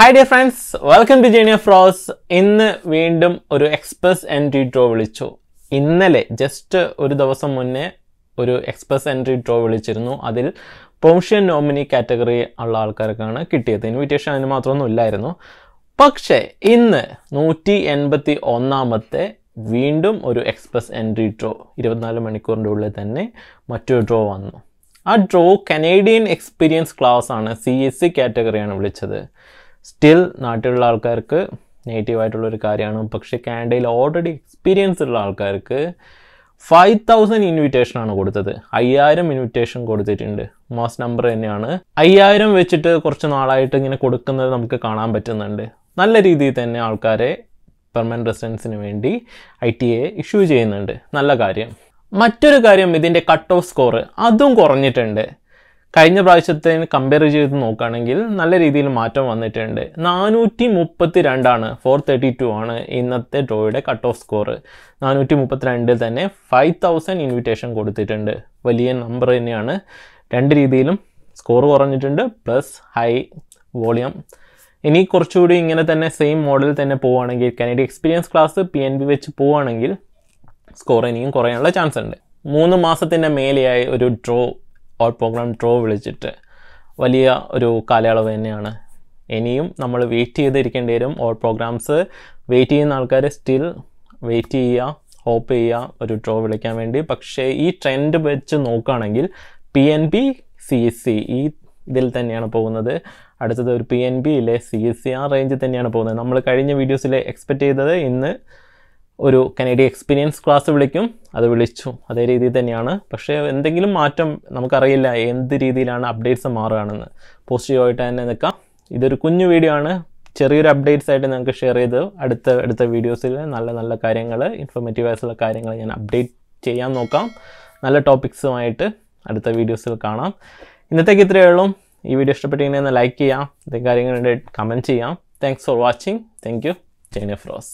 hi dear friends welcome to ജേണിയ ഫ്രോസ് ഇന്ന് വീണ്ടും ഒരു എക്സ്പ്രസ് എൻട്രി ഡ്രോ വിളിച്ചു ഇന്നലെ ജസ്റ്റ് ഒരു ദിവസം മുന്നേ ഒരു എക്സ്പ്രസ് എൻട്രി ഡ്രോ വിളിച്ചിരുന്നു അതിൽ പ്രൊമിഷ്യൻ നോമിനി കാറ്റഗറി ഉള്ള ആൾക്കാർക്കാണ് കിട്ടിയത് ഇൻവിറ്റേഷൻ അതിന് മാത്രമൊന്നും ഇല്ലായിരുന്നു പക്ഷേ ഇന്ന് നൂറ്റി എൺപത്തി ഒന്നാമത്തെ വീണ്ടും ഒരു എക്സ്പ്രസ് എൻട്രി ഡ്രോ ഇരുപത്തിനാല് മണിക്കൂറിൻ്റെ ഉള്ളിൽ തന്നെ മറ്റൊരു ഡ്രോ വന്നു ആ ഡ്രോ കനേഡിയൻ എക്സ്പീരിയൻസ് ക്ലാസ് ആണ് സി എസ് സി കാറ്റഗറിയാണ് വിളിച്ചത് സ്റ്റിൽ നാട്ടിലുള്ള ആൾക്കാർക്ക് ഒരു കാര്യമാണ് പക്ഷേ കാനഡയിൽ ഓൾറെഡി എക്സ്പീരിയൻസ് ഉള്ള ആൾക്കാർക്ക് ഫൈവ് തൗസൻഡ് ഇൻവിറ്റേഷനാണ് കൊടുത്തത് അയ്യായിരം ഇൻവിറ്റേഷൻ കൊടുത്തിട്ടുണ്ട് മോസ് നമ്പർ തന്നെയാണ് അയ്യായിരം വെച്ചിട്ട് കുറച്ച് നാളായിട്ട് ഇങ്ങനെ കൊടുക്കുന്നത് നമുക്ക് കാണാൻ പറ്റുന്നുണ്ട് നല്ല രീതിയിൽ തന്നെ ആൾക്കാരെ പെർമനൻറ്റ് റെസിഡൻസിന് വേണ്ടി ഐ ടി എ ഇഷ്യൂ ചെയ്യുന്നുണ്ട് നല്ല കാര്യം മറ്റൊരു കാര്യം ഇതിൻ്റെ കട്ട് ഓഫ് സ്കോർ അതും കുറഞ്ഞിട്ടുണ്ട് കഴിഞ്ഞ പ്രാവശ്യത്തെ കമ്പയർ ചെയ്ത് നോക്കുകയാണെങ്കിൽ നല്ല രീതിയിൽ മാറ്റം വന്നിട്ടുണ്ട് നാനൂറ്റി മുപ്പത്തി രണ്ടാണ് ഫോർ തേർട്ടി ടു ആണ് ഇന്നത്തെ ഡ്രോയുടെ കട്ട് ഓഫ് സ്കോർ നാനൂറ്റി മുപ്പത്തിരണ്ടിൽ തന്നെ ഫൈവ് തൗസൻഡ് ഇൻവിറ്റേഷൻ കൊടുത്തിട്ടുണ്ട് വലിയ നമ്പർ തന്നെയാണ് രണ്ട് രീതിയിലും സ്കോർ കുറഞ്ഞിട്ടുണ്ട് പ്ലസ് ഹൈ വോളിയം ഇനി കുറച്ചുകൂടി ഇങ്ങനെ തന്നെ സെയിം മോഡൽ തന്നെ പോവുകയാണെങ്കിൽ Canadian experience class P N B വെച്ച് പോവുകയാണെങ്കിൽ സ്കോർ ഇനിയും കുറയാനുള്ള ചാൻസ് ഉണ്ട് മൂന്ന് മാസത്തിൻ്റെ മേലെയായി ഒരു ഡ്രോ ഓൾ പ്രോഗ്രാം ഡ്രോ വിളിച്ചിട്ട് വലിയ ഒരു കാലയളവ് തന്നെയാണ് ഇനിയും നമ്മൾ വെയിറ്റ് ചെയ്തിരിക്കേണ്ടി വരും ഓൾ പ്രോഗ്രാംസ് വെയിറ്റ് ചെയ്യുന്ന ആൾക്കാർ സ്റ്റിൽ വെയിറ്റ് ചെയ്യുക ഹോപ്പ് ചെയ്യുക ഒരു ഡ്രോ വിളിക്കാൻ വേണ്ടി പക്ഷേ ഈ ട്രെൻഡ് വെച്ച് നോക്കുകയാണെങ്കിൽ P N P C S C ഈ ഇതിൽ തന്നെയാണ് പോകുന്നത് അടുത്തത് ഒരു പി എൻ ബി ഇല്ലേ സി എസ് സി ആ റേഞ്ചിൽ തന്നെയാണ് പോകുന്നത് നമ്മൾ കഴിഞ്ഞ വീഡിയോസിൽ എക്സ്പെക്റ്റ് ചെയ്തത് ഇന്ന് ഒരു കനേഡിയൻ എക്സ്പീരിയൻസ് ക്ലാസ് വിളിക്കും അത് വിളിച്ചു അതേ രീതിയിൽ തന്നെയാണ് പക്ഷേ എന്തെങ്കിലും മാറ്റം നമുക്കറിയില്ല എന്ത് രീതിയിലാണ് അപ്ഡേറ്റ്സ് മാറുകയാണെന്ന് പോസിറ്റീവായിട്ട് തന്നെ നിൽക്കാം ഇതൊരു കുഞ്ഞു വീഡിയോ ആണ് ചെറിയൊരു അപ്ഡേറ്റ്സ് ആയിട്ട് നിങ്ങൾക്ക് ഷെയർ ചെയ്ത് അടുത്ത അടുത്ത വീഡിയോസിൽ നല്ല നല്ല കാര്യങ്ങൾ ഇൻഫോർമേറ്റീവ് ആയിട്ടുള്ള കാര്യങ്ങൾ ഞാൻ അപ്ഡേറ്റ് ചെയ്യാൻ നോക്കാം നല്ല ടോപ്പിക്സുമായിട്ട് അടുത്ത വീഡിയോസിൽ കാണാം ഇന്നത്തേക്ക് ഇത്രയേ ഉള്ളൂ ഈ വീഡിയോ ഇഷ്ടപ്പെട്ടിങ്ങനെ ലൈക്ക് ചെയ്യാം എന്തെങ്കിലും കാര്യങ്ങളുണ്ട് കമൻറ്റ് ചെയ്യാം thanks for watching thank you ചൈന ഫ്രോസ്